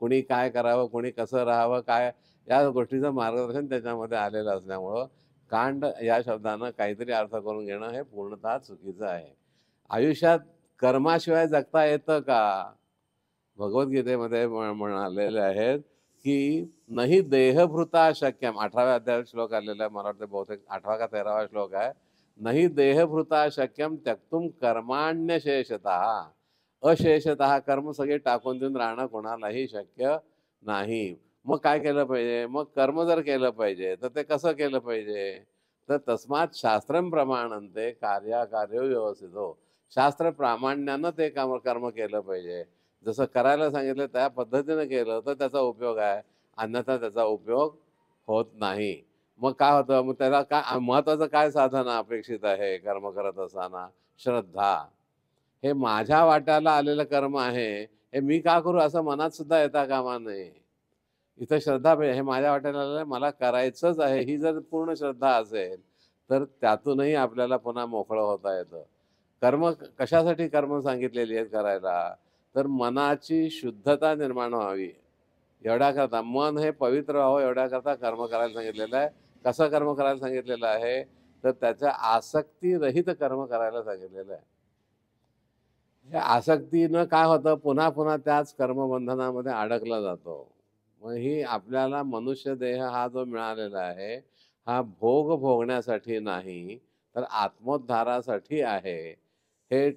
कोणी काय करावं कोणी कसं राहावं काय या गोष्टीचं मार्गदर्शन त्याच्यामध्ये आलेलं असल्यामुळं कांड या शब्दानं काहीतरी अर्थ करून घेणं हे पूर्णतः चुकीचं आहे आयुष्यात कर्माशिवाय जगता येतं का भगवद्गीतेमध्ये म्हणालेले आहेत की नाही देहभृता शक्यम अठराव्या अध्याय श्लोक आलेला मला वाटतं बहुतेक आठवा का तेरावा श्लोक आहे नाही देहभृता शक्यम त्यक्तुम कर्माण्यशेषत अशेषत कर्म सगळे टाकून देऊन राहणं कोणालाही शक्य नाही मग काय केलं पाहिजे मग कर्म जर केलं पाहिजे तर ते कसं केलं पाहिजे तर तस्मात प्रमाण ते कार्याकार्य व्यवस्थित हो शास्त्र प्रामाण्यानं ते काम कर्म केलं पाहिजे जसं करायला सांगितलं त्या पद्धतीनं केलं तर त्याचा उपयोग आहे अन्यथा त्याचा उपयोग होत नाही मग काय होतं मग त्याला काय महत्वाचं काय साधन अपेक्षित आहे कर्म करत असताना श्रद्धा हे माझ्या वाट्याला आलेलं कर्म आहे हे मी का करू असं मनात सुद्धा येता कामा नये इथं श्रद्धा हे माझ्या वाट्याला आलेलं मला करायचंच आहे ही जर पूर्ण श्रद्धा असेल तर त्यातूनही आपल्याला पुन्हा मोकळं होता येतं कर्म कशासाठी कर्म सांगितलेली आहेत करायला तर मनाची शुद्धता निर्माण व्हावी एवढ्याकरता मन हे पवित्र व्हावं एवढ्याकरता कर्म करायला सांगितलेलं आहे कसं कर्म करायला सांगितलेलं आहे तर त्याच्या आसक्तीरहित कर्म करायला सांगितलेलं आहे हे आसक्तीनं काय होतं पुन्हा पुन्हा त्याच कर्मबंधनामध्ये अडकला जातो मग ही आपल्याला मनुष्य देह हा जो मिळालेला आहे हा भोग भोगण्यासाठी नाही तर आत्मोद्धारासाठी आहे हे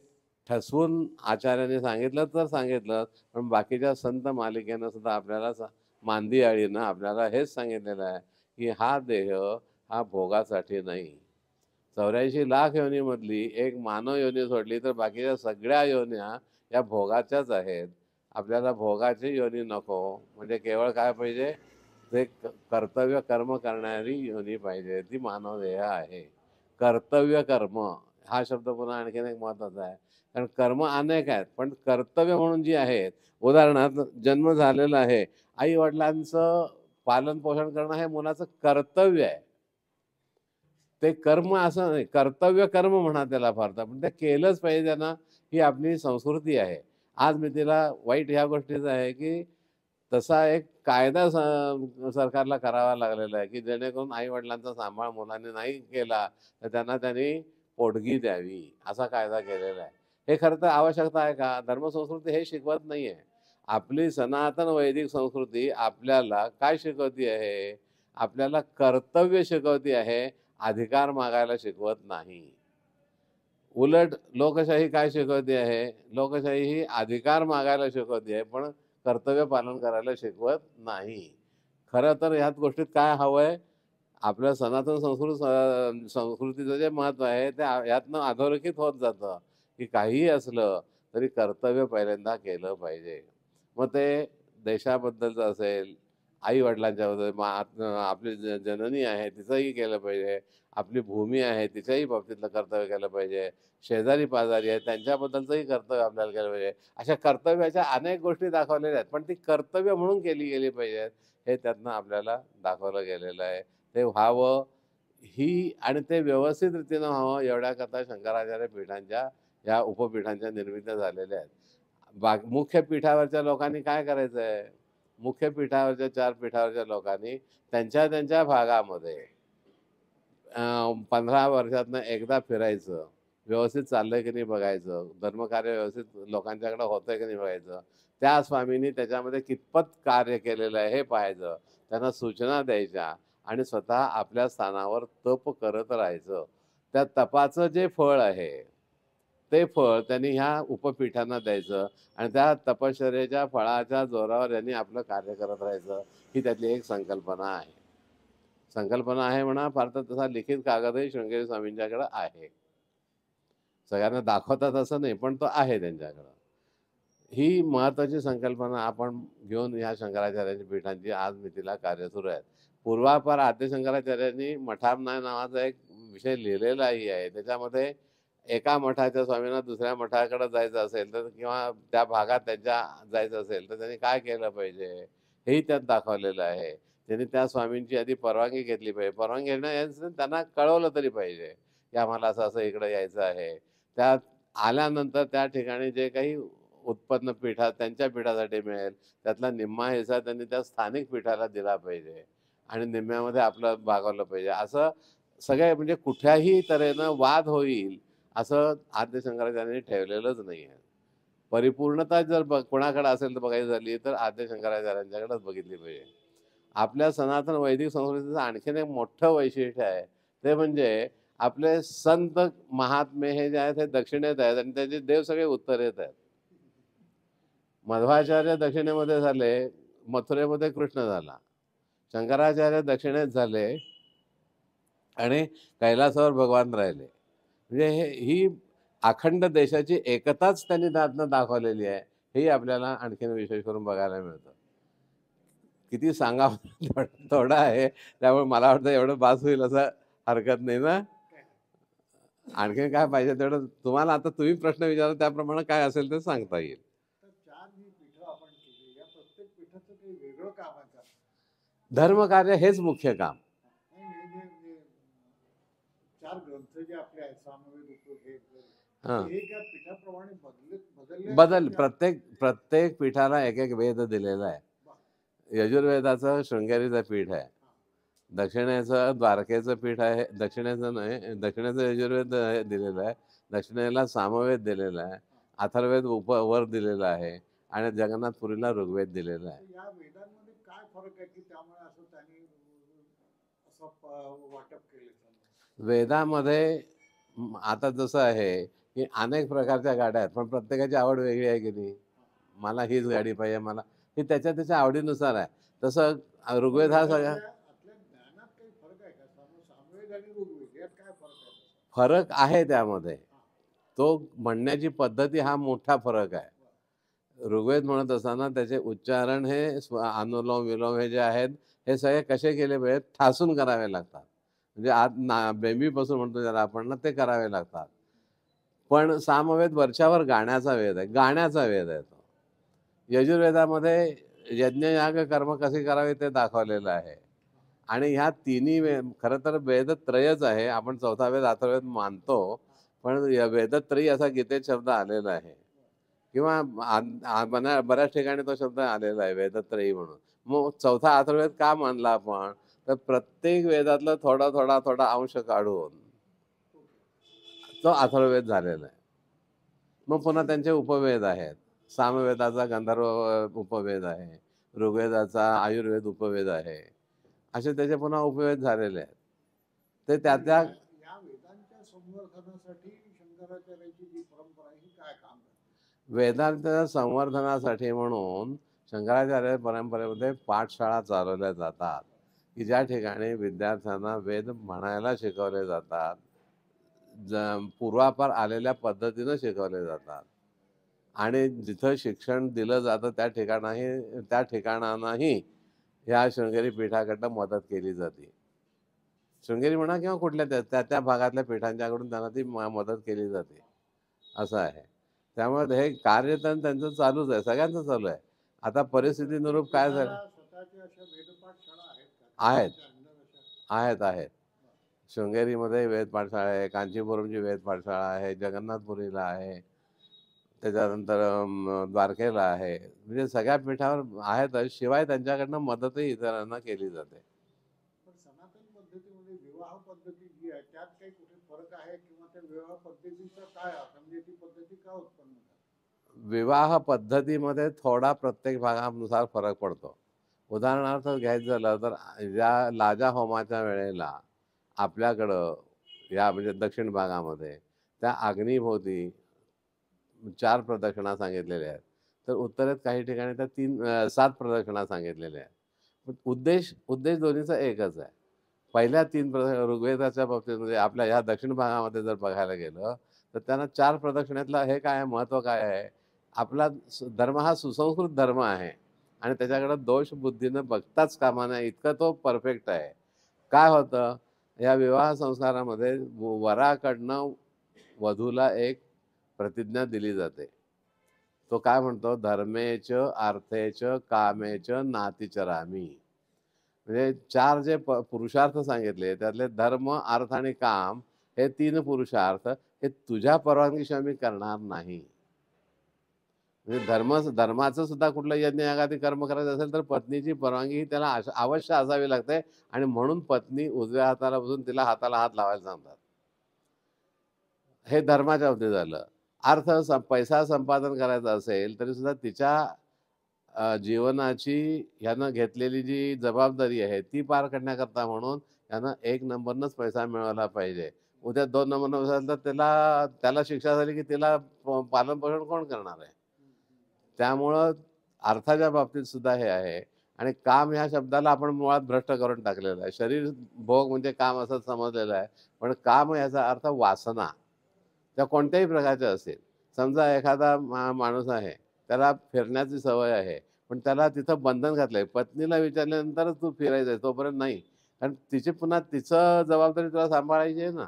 ठसवून आचार्याने सांगितलं तर सांगितलं पण बाकीच्या संत मालिकेनं सुद्धा आपल्याला मांदी आळीनं आपल्याला हेच सांगितलेलं आहे की हा देह हा भोगासाठी नाही चौऱ्याऐंशी लाख योनीमधली एक मानव योनी सोडली तर बाकीच्या सगळ्या योन्या या भोगाच्याच आहेत आपल्याला भोगाची योनी नको म्हणजे केवळ काय पाहिजे ते कर्तव्य कर्म करणारी योनी पाहिजे ती मानव देय आहे कर्तव्य कर्म हा शब्द पुन्हा आणखीन एक महत्त्वाचा आहे कारण कर्म अनेक आहेत पण कर्तव्य म्हणून जी आहेत उदाहरणार्थ जन्म झालेला आहे आई वडिलांचं पालन पोषण करणं हे मुलाचं कर्तव्य आहे ते कर्म असं नाही कर्तव्य कर्म म्हणा त्याला तर पण ते केलंच पाहिजे त्यांना ही आपली संस्कृती आहे आज मी तिला वाईट ह्या गोष्टीचं आहे की तसा एक कायदा सरकारला करावा लागलेला आहे की जेणेकरून आई वडिलांचा सांभाळ मुलांनी नाही केला तर त्यांना त्यांनी पोटगी द्यावी असा कायदा केलेला आहे हे खरं तर आवश्यकता आहे का धर्मसंस्कृती हे शिकवत नाही आहे आपली सनातन वैदिक संस्कृती आपल्याला काय शिकवती आहे आपल्याला कर्तव्य शिकवती आहे अधिकार मागायला शिकवत नाही उलट लोकशाही काय शिकवते आहे लोकशाही ही अधिकार मागायला शिकवते आहे पण कर्तव्य पालन करायला शिकवत नाही खरं तर ह्याच गोष्टीत काय हवं आहे आपल्या सनातन संस्कृत संस्कृतीचं जे महत्त्व आहे ते यातनं अधोरेखित होत जातं की काहीही असलं तरी कर्तव्य पहिल्यांदा केलं पाहिजे मग ते देशाबद्दलचं असेल आई वडिलांच्या आपली जननी आहे तिचंही केलं पाहिजे आपली भूमी आहे तिच्याही बाबतीतलं कर्तव्य केलं पाहिजे शेजारी पाजारी आहे त्यांच्याबद्दलचंही कर्तव्य आपल्याला केलं पाहिजे अशा कर्तव्याच्या अनेक गोष्टी दाखवलेल्या आहेत पण ती कर्तव्य म्हणून केली गेली पाहिजेत हे त्यातनं आपल्याला दाखवलं गेलेलं आहे ते व्हावं ही आणि ते व्यवस्थित रीतीनं व्हावं एवढ्याकरता शंकराचार्य पीठांच्या या उपपीठांच्या निर्मित्या झालेल्या आहेत बा मुख्य पीठावरच्या लोकांनी काय करायचं आहे मुख्य पीठावरच्या चार पीठावरच्या लोकांनी त्यांच्या त्यांच्या भागामध्ये पंधरा वर्षातनं एकदा फिरायचं व्यवस्थित चाललंय की नाही बघायचं धर्मकार्य व्यवस्थित लोकांच्याकडे होतंय की नाही बघायचं त्या स्वामींनी त्याच्यामध्ये कितपत कार्य केलेलं आहे हे पाहायचं त्यांना सूचना द्यायच्या आणि स्वतः आपल्या स्थानावर तप करत राहायचं त्या तपाचं जे फळ आहे ते फळ त्यांनी ह्या उपपीठांना द्यायचं आणि त्या तपश्चर्याच्या फळाच्या जोरावर यांनी आपलं कार्य करत राहायचं ही त्यातली एक संकल्पना आहे संकल्पना आहे म्हणा फार तर तसा लिखित कागदही शृंगेरी स्वामींच्याकडं आहे सगळ्यांना दाखवतात असं नाही पण तो आहे त्यांच्याकडं ही महत्त्वाची संकल्पना आपण घेऊन ह्या शंकराचार्यांच्या पीठांची आज मी तिला कार्य सुरू आहेत पूर्वापार आद्य शंकराचार्यांनी मठामनाय नावाचा एक विषय लिहिलेलाही आहे त्याच्यामध्ये एका मठाच्या स्वामींना दुसऱ्या मठाकडे जायचं असेल तर किंवा त्या भागात त्यांच्या जायचं असेल तर त्यांनी काय केलं पाहिजे हेही त्यात दाखवलेलं आहे त्यांनी त्या स्वामींची आधी परवानगी घेतली पाहिजे परवानगी घेणं त्यांना कळवलं तरी पाहिजे की आम्हाला असं असं इकडं यायचं आहे त्यात आल्यानंतर त्या ठिकाणी जे काही उत्पन्न पीठा त्यांच्या पीठासाठी मिळेल त्यातला निम्मा हिस्सा त्यांनी त्या स्थानिक पीठाला दिला पाहिजे आणि निम्म्यामध्ये आपलं भागवलं पाहिजे असं सगळे म्हणजे कुठल्याही तऱ्हेनं वाद होईल असं आद्य शंकराचार्यांनी ठेवलेलंच नाही आहे परिपूर्णता जर बघ कोणाकडे असेल तर बघायची झाली तर आद्य शंकराचार्यांच्याकडेच बघितली पाहिजे आपल्या सनातन वैदिक संस्कृतीचं आणखीन एक मोठं वैशिष्ट्य आहे ते म्हणजे आपले संत महात्मे हे जे आहेत हे दक्षिणेत आहेत आणि त्याचे देव सगळे उत्तरेत आहेत मध्वाचार्य दक्षिणेमध्ये झाले मथुरेमध्ये कृष्ण झाला शंकराचार्य दक्षिणेत झाले आणि कैलासावर भगवान राहिले म्हणजे हे ही अखंड देशाची एकताच त्यांनी दादना दाखवलेली आहे हे आपल्याला आणखीन विशेष करून बघायला मिळतं किती सांगा थोडं आहे त्यामुळे मला वाटतं एवढं बास होईल असं हरकत नाही ना आणखीन काय पाहिजे तेवढं तुम्हाला आता तुम्ही प्रश्न विचारा त्याप्रमाणे काय असेल ते सांगता येईल धर्मकार्य हेच मुख्य काम आपले आहेत सामवेद हे बदल प्रत्येक प्रत्येक पीठाला एक एक वेद दिलेला आहे यजुर्वेदाचं शृंगेरीचं पीठ आहे दक्षिणेचं द्वारकेचं पीठ आहे दक्षिणेचं नाही दक्षिणेचं यजुर्वेद दिलेलं आहे दक्षिणेला सामवेद दिलेला आहे अथर्वेद उप वर दिलेला आहे आणि जगन्नाथपुरीला ऋग्वेद दिलेला आहे काय फरक आहे की त्यामुळे असं त्यांनी वाटप वेदामध्ये आता जसं आहे की अनेक प्रकारच्या गाड्या आहेत पण प्रत्येकाची आवड वेगळी आहे की नाही मला हीच गाडी पाहिजे मला ही त्याच्या त्याच्या आवडीनुसार आहे तसं ऋग्वेद हा सगळा फरक आहे त्यामध्ये तो म्हणण्याची पद्धती हा मोठा फरक आहे ऋग्वेद म्हणत असताना त्याचे उच्चारण हे अनुलोम विलोम हे जे आहेत हे सगळे कसे केले पाहिजेत ठासून करावे लागतात म्हणजे आत ना बेंबीपासून म्हणतो ज्याला आपण ना ते करावे लागतात पण सामवेद वरच्यावर गाण्याचा वेद आहे गाण्याचा वेद आहे तो यजुर्वेदामध्ये याग कर्म कसे करावे ते दाखवलेलं आहे आणि ह्या तिन्ही वेद खरं तर वेदत्रयच आहे आपण चौथा वेद आथर्वेद मानतो पण वेदत्रयी असा गीतेत शब्द आलेला आहे किंवा बऱ्याच ठिकाणी तो शब्द आलेला आहे वेदत्रयी म्हणून मग चौथा आथर्वेद का मानला आपण तर प्रत्येक वेदातला थोडा थोडा थोडा अंश काढून तो अथर्ववेद झालेला आहे मग पुन्हा त्यांचे उपवेद आहेत सामवेदाचा गंधर्व उपवेद आहे ऋग्वेदाचा आयुर्वेद उपवेद आहे असे त्याचे पुन्हा उपवेद झालेले आहेत ते त्या त्या वेदांच्या संवर्धनासाठी म्हणून शंकराचार्य परंपरेमध्ये पाठशाळा चालवल्या जातात की ज्या ठिकाणी विद्यार्थ्यांना वेद म्हणायला शिकवले जातात पूर्वापार आलेल्या पद्धतीनं शिकवले जातात आणि जिथं शिक्षण दिलं जातं त्या ठिकाणाही त्या ठिकाणांनाही ह्या शृंगेरी पीठाकडनं मदत केली जाते शृंगेरी म्हणा किंवा कुठल्या त्या त्या त्या भागातल्या पीठांच्याकडून त्यांना ती मदत केली जाते असं आहे त्यामुळे हे कार्य तर त्यांचं चालूच आहे सगळ्यांचं चालू आहे आता परिस्थितीनुरूप काय झालं आहेत आहेत आहेत शृंगेरीमध्ये वेद पाठशाळा आहे कांचीपुरमची वेद पाठशाळा आहे जगन्नाथपुरीला आहे त्याच्यानंतर द्वारकेला आहे म्हणजे सगळ्या पीठावर आहेत शिवाय त्यांच्याकडनं मदतही इतरांना केली जाते विवाह पद्धतीमध्ये थोडा प्रत्येक भागानुसार फरक पडतो उदाहरणार्थ घ्यायचं झालं तर या लाजा होमाच्या वेळेला आपल्याकडं या म्हणजे दक्षिण भागामध्ये त्या अग्नीभोवती चार प्रदक्षिणा सांगितलेल्या आहेत तर उत्तरेत काही ठिकाणी त्या तीन सात प्रदक्षिणा सांगितलेल्या आहेत पण उद्देश उद्देश दोन्हीचा एकच आहे पहिल्या तीन प्रद ऋग्वेदाच्या बाबतीत म्हणजे आपल्या ह्या दक्षिण भागामध्ये जर बघायला गेलं तर त्यांना चार प्रदक्षिणेतलं हे काय महत्त्व काय आहे आपला धर्म हा सुसंस्कृत धर्म आहे आणि त्याच्याकडे दोष बुद्धीनं बघताच कामा नाही इतका तो परफेक्ट आहे काय होतं या विवाह संसारामध्ये वराकडनं वधूला एक प्रतिज्ञा दिली जाते तो काय म्हणतो धर्मेच अर्थेच कामेच रामी म्हणजे चार जे पुरुषार्थ सांगितले त्यातले धर्म अर्थ आणि काम हे तीन पुरुषार्थ हे तुझ्या परवानगीशिवाय मी करणार नाही म्हणजे धर्म धर्माचं सुद्धा कुठलं यज्ञ यागादी कर्म करायचं असेल तर पत्नीची परवानगी त्याला अवश्य असावी लागते आणि म्हणून पत्नी उजव्या हाताला बसून तिला हाताला हात लावायला सांगतात हे धर्माच्या बाबतीत झालं अर्थ पैसा संपादन करायचा असेल तरी सुद्धा तिच्या जीवनाची ह्यानं घेतलेली जी जबाबदारी आहे ती पार करण्याकरता म्हणून यानं एक नंबरनंच पैसा मिळवला पाहिजे उद्या दोन नंबर तर त्याला त्याला शिक्षा झाली की तिला पालनपोषण कोण करणार आहे त्यामुळं अर्थाच्या बाबतीत सुद्धा हे आहे आणि काम ह्या शब्दाला आपण मुळात भ्रष्ट करून टाकलेलं आहे शरीर भोग म्हणजे काम असं समजलेलं आहे पण काम याचा अर्थ वासना त्या कोणत्याही प्रकारच्या असेल समजा एखादा माणूस आहे त्याला फिरण्याची सवय आहे पण त्याला तिथं बंधन घातलंय पत्नीला विचारल्यानंतरच तू फिरायचं आहे तोपर्यंत नाही कारण तिची पुन्हा तिचं जबाबदारी तुला सांभाळायची आहे ना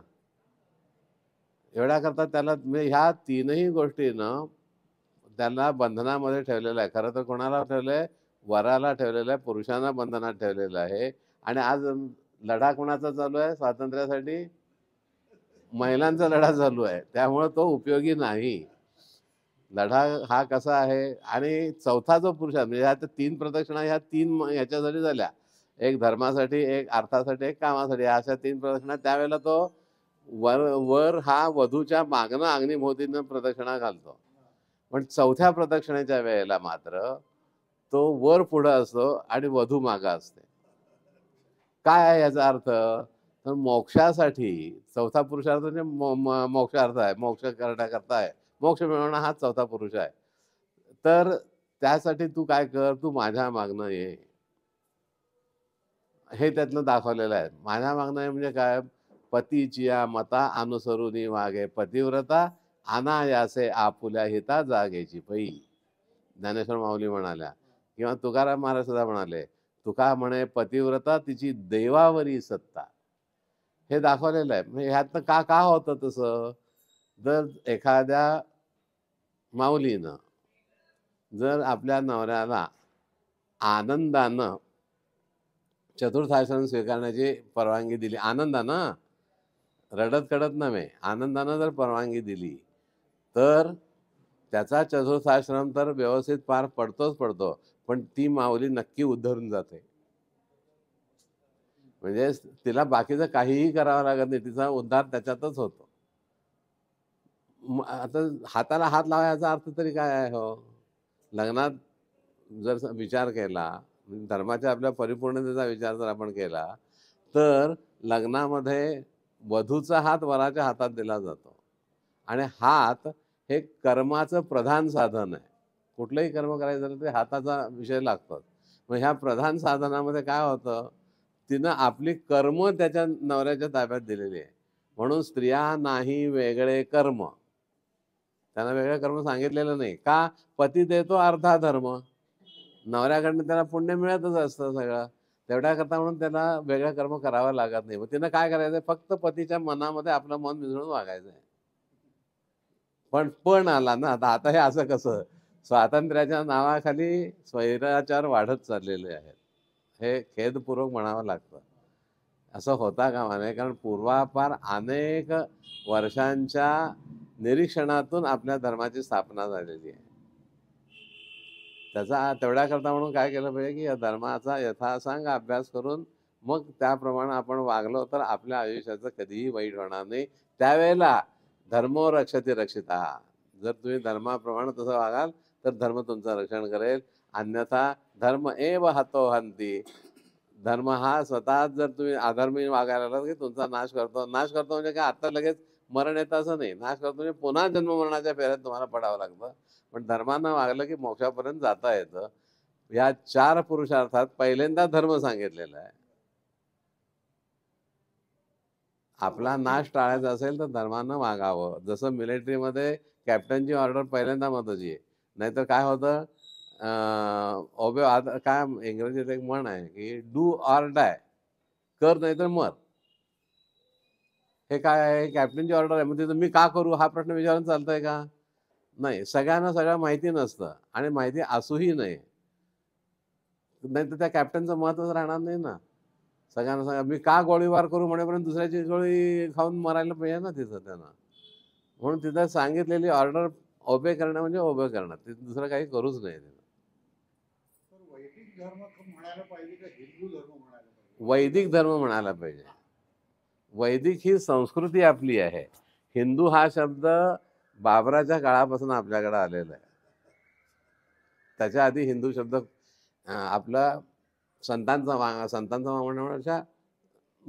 एवढ्याकरता त्याला म्हणजे ह्या तीनही गोष्टीनं त्यांना बंधनामध्ये ठेवलेलं आहे खरं तर कोणाला ठेवलं आहे वराला ठेवलेलं आहे पुरुषांना बंधनात ठेवलेलं आहे आणि आज लढा कोणाचा चालू आहे स्वातंत्र्यासाठी महिलांचा लढा चालू आहे त्यामुळं तो उपयोगी नाही लढा हा कसा आहे आणि चौथा जो पुरुष आहे म्हणजे ह्या तीन प्रदक्षिणा ह्या तीन ह्याच्यासाठी झाल्या एक धर्मासाठी एक अर्थासाठी एक कामासाठी अशा तीन प्रदक्षिणा त्यावेळेला तो वर वर हा वधूच्या मागणं अग्निभोवतीनं प्रदक्षिणा घालतो पण चौथ्या प्रदक्षिणेच्या वेळेला मात्र तो वर पुढं असतो आणि वधू मागा असते काय आहे याचा अर्थ तर मोक्षासाठी चौथा पुरुषार्थ म्हणजे मोक्षार्थ आहे मोक्ष करण्याकरता आहे मोक्ष मिळवणं हा चौथा पुरुष आहे तर त्यासाठी तू काय कर तू माझ्या मागणं ये हे त्यातनं दाखवलेलं आहे माझ्या मागणं म्हणजे काय पतीची मता अनुसरून मागे पतिव्रता अनायासे आपुल्या हिता जागेची पै ज्ञानेश्वर माऊली म्हणाल्या किंवा तुकाराम महाराज सुद्धा म्हणाले तुका म्हणे पतिव्रता तिची देवावरी सत्ता हे दाखवलेलं आहे म्हणजे ह्यातनं का का होतं तसं जर एखाद्या माऊलीनं जर आपल्या नवऱ्याला आनंदानं चतुर्थासन स्वीकारण्याची परवानगी दिली आनंदानं रडत कडत नव्हे आनंदानं जर परवानगी दिली तर त्याचा चतुर्थाश्रम तर व्यवस्थित पार पडतोच पडतो पण ती माऊली नक्की उद्धरून जाते म्हणजे तिला बाकीचं काहीही करावं लागत नाही तिचा उद्धार त्याच्यातच होतो आता हाताला हात लावायचा अर्थ तरी काय आहे हो लग्नात जर विचार केला धर्माच्या आपल्या परिपूर्णतेचा विचार जर आपण केला तर लग्नामध्ये वधूचा हात वराच्या हातात दिला जातो आणि हात हे कर्माचं प्रधान साधन आहे कुठलंही कर्म करायचं झालं ते हाताचा विषय लागतो मग ह्या प्रधान साधनामध्ये काय होतं तिनं आपली कर्म त्याच्या नवऱ्याच्या ताब्यात दिलेली आहे म्हणून स्त्रिया नाही वेगळे कर्म त्यांना वेगळे कर्म सांगितलेलं नाही का पती देतो अर्धा धर्म नवऱ्याकडनं त्याला पुण्य मिळतच असतं सगळं तेवढ्या करता म्हणून त्याला वेगळं कर्म करावं लागत नाही मग तिनं काय करायचं फक्त पतीच्या मनामध्ये आपलं मन मिसळून वागायचं पण पण आला ना आता आता हे असं कसं स्वातंत्र्याच्या नावाखाली स्वैराचार वाढत चाललेले आहेत हे खेदपूर्वक म्हणावं लागतं असं होता का माने कारण पूर्वापार अनेक वर्षांच्या निरीक्षणातून आपल्या धर्माची स्थापना झालेली आहे त्याचा तेवढ्याकरता म्हणून काय केलं पाहिजे की या धर्माचा यथासांग अभ्यास करून मग त्याप्रमाणे आपण वागलो तर आपल्या आयुष्याचं कधीही वाईट होणार नाही त्यावेळेला धर्मो रक्षते रक्षिता जर तुम्ही धर्माप्रमाणे तसं वागाल तर धर्म तुमचं रक्षण करेल अन्यथा धर्म एव हतो हंती धर्म हा स्वतःच जर तुम्ही अधर्मी वागायला लागला की तुमचा नाश करतो नाश करतो म्हणजे काय आता लगेच मरण येतं असं नाही नाश करतो म्हणजे पुन्हा जन्म मरणाच्या फेऱ्यात तुम्हाला पडावं लागतं पण धर्मानं वागलं की मोक्षापर्यंत जाता येतं या चार पुरुषार्थात पहिल्यांदा धर्म सांगितलेला आहे आपला नाश टाळायचा असेल तर धर्मानं मागावं जसं मिलिटरीमध्ये कॅप्टनची ऑर्डर पहिल्यांदा महत्वाची आहे नाहीतर काय होतं ओबे आता काय इंग्रजीत एक म्हण आहे की डू ऑर डाय कर नाही तर मर हे काय आहे कॅप्टनची ऑर्डर आहे म्हणजे मी का करू हा प्रश्न विचारून चालतंय का नाही सगळ्यांना सगळं माहिती नसतं आणि माहिती असूही नाही तर त्या कॅप्टनचं महत्वच राहणार नाही ना सगळ्यांना सांगा मी का गोळीबार करू म्हणेपर्यंत दुसऱ्याची गोळी खाऊन मरायला पाहिजे ना तिथं त्यांना म्हणून तिथं सांगितलेली ऑर्डर ओबे करणं म्हणजे ओबे करणं ते दुसरं काही करूच नाही वैदिक धर्म म्हणायला पाहिजे वैदिक ही संस्कृती आपली आहे हिंदू हा शब्द बाबराच्या काळापासून आपल्याकडे आलेला आहे त्याच्या आधी हिंदू शब्द आपला संतांचा वा संतांचा अशा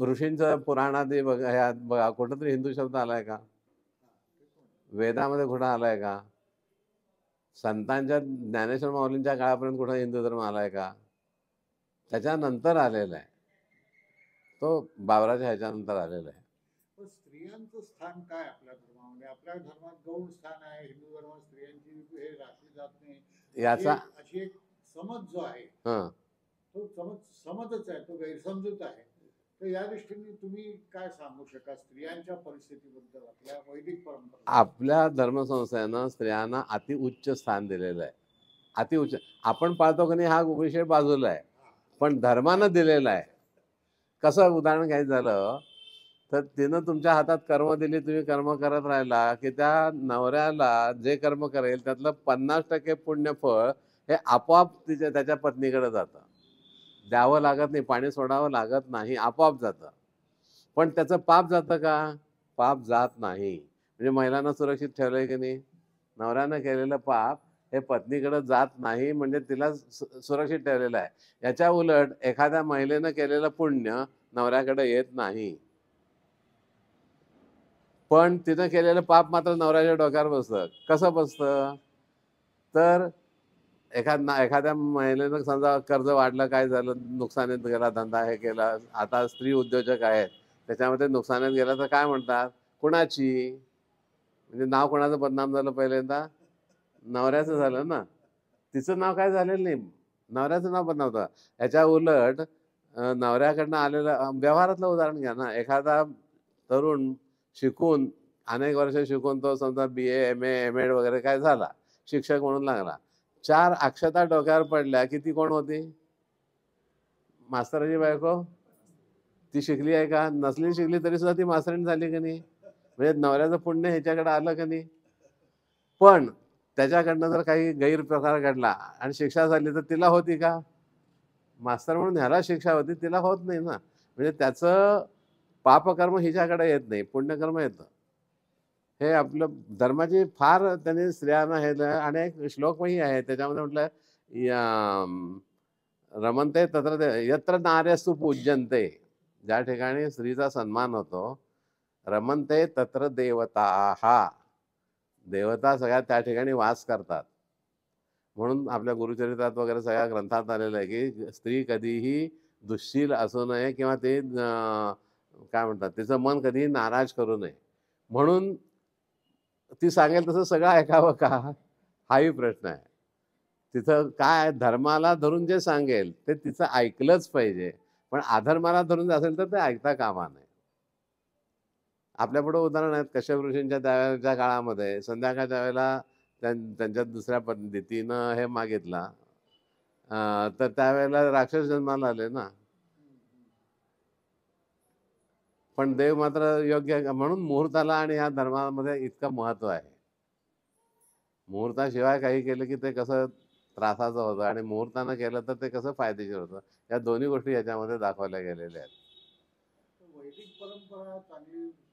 ऋषींचं पुराणात बघ ह्यात बघा कुठंतरी हिंदू शब्द आलाय का वेदामध्ये कुठं आलाय का संतांच्या ज्ञानेश्वर माऊलींच्या काळापर्यंत कुठं हिंदू धर्म आलाय का त्याच्यानंतर आलेला आहे तो बाबराच्या ह्याच्यानंतर आलेला आहे स्त्रियांचं स्थान काय आपल्या धर्मामध्ये आपल्या धर्मात गौण स्थान आहे हिंदू याचा अशी तो समज समजच आहे तो आहे तर या दृष्टीने तुम्ही काय सांगू स्त्रियांच्या परिस्थितीबद्दल आपल्या वैदिक परंपरा आपल्या धर्मसंस्थेनं स्त्रियांना अतिउच्च स्थान दिलेलं आहे उच्च आपण पाहतो की नाही हा विषय बाजूला आहे पण धर्मानं दिलेला आहे कसं उदाहरण घ्यायचं झालं तर तिनं तुमच्या हातात कर्म दिली तुम्ही कर्म करत राहिला की त्या नवऱ्याला जे कर्म करेल त्यातलं पन्नास टक्के पुण्यफळ हे आपोआप तिच्या त्याच्या पत्नीकडे जातं द्यावं लागत नाही पाणी सोडावं लागत नाही आपोआप जात पण त्याचं पाप जात का पाप जात नाही म्हणजे महिलांना सुरक्षित ठेवलंय आहे की नाही नवऱ्यानं केलेलं पाप हे पत्नीकडे जात नाही म्हणजे तिला सुरक्षित ठेवलेलं आहे याच्या उलट एखाद्या महिलेनं केलेलं पुण्य नवऱ्याकडे येत नाही पण तिनं केलेलं पाप मात्र नवऱ्याच्या डोक्यावर बसतं कसं बसतं तर एखाद एखाद्या महिलेनं समजा कर्ज वाढलं काय झालं नुकसानीत गेला धंदा हे केला आता स्त्री उद्योजक आहेत त्याच्यामध्ये नुकसानीत गेला तर काय म्हणतात कुणाची म्हणजे नाव कोणाचं बदनाम झालं पहिल्यांदा नवऱ्याचं झालं ना तिचं नाव काय झालेलं नाही नवऱ्याचं नाव बदनाम होतं याच्या उलट नवऱ्याकडनं आलेलं व्यवहारातलं उदाहरण घ्या ना एखादा तरुण शिकून अनेक वर्ष शिकून तो समजा B A M M Ed वगैरे काय झाला शिक्षक म्हणून लागला चार अक्षता डोक्यावर पडल्या की ती कोण होती मास्तराची बायको ती शिकली आहे का नसली शिकली तरी सुद्धा ती मास्तरांनी झाली का नाही म्हणजे नवऱ्याचं पुण्य ह्याच्याकडे आलं का नाही पण त्याच्याकडनं जर काही गैरप्रकार घडला आणि शिक्षा झाली तर तिला होती का मास्तर म्हणून ह्याला शिक्षा होती तिला होत नाही ना म्हणजे त्याचं पापकर्म हिच्याकडे येत नाही पुण्यकर्म येतं हे आपलं धर्माची फार त्यांनी स्त्रियांना हे आणि एक श्लोकही आहे त्याच्यामध्ये म्हटलं या रमनते तत्र यत्र नार्यस्तु पूज्यंते ज्या ठिकाणी स्त्रीचा सन्मान होतो रमनते तत्र देवता हा देवता सगळ्या त्या ठिकाणी वास करतात म्हणून आपल्या गुरुचरित्रात वगैरे सगळ्या ग्रंथात आलेलं आहे की स्त्री कधीही दुश्शील असू नये किंवा ते काय म्हणतात तिचं मन कधीही नाराज करू नये म्हणून ती सांगेल तसं सगळं ऐकावं का हाही प्रश्न आहे तिथं काय धर्माला धरून जे सांगेल ते तिचं ऐकलंच पाहिजे पण अधर्माला धरून असेल तर ते ऐकता कामा नाही आपल्यापुढं उदाहरण आहेत कश्यप ऋषींच्या त्यावेळेच्या काळामध्ये संध्याकाळच्या वेळेला त्यांच्या दुसऱ्या पद्धतीनं हे मागितला तर त्यावेळेला राक्षस जन्माला आले ना पण देव मात्र योग्य म्हणून मुहूर्ताला आणि ह्या धर्मामध्ये इतकं महत्व आहे मुहूर्ताशिवाय काही केलं की ते कसं त्रासाचं होतं आणि मुहूर्तानं केलं तर ते कसं फायदेशीर होतं या दोन्ही गोष्टी याच्यामध्ये दाखवल्या गेलेल्या आहेत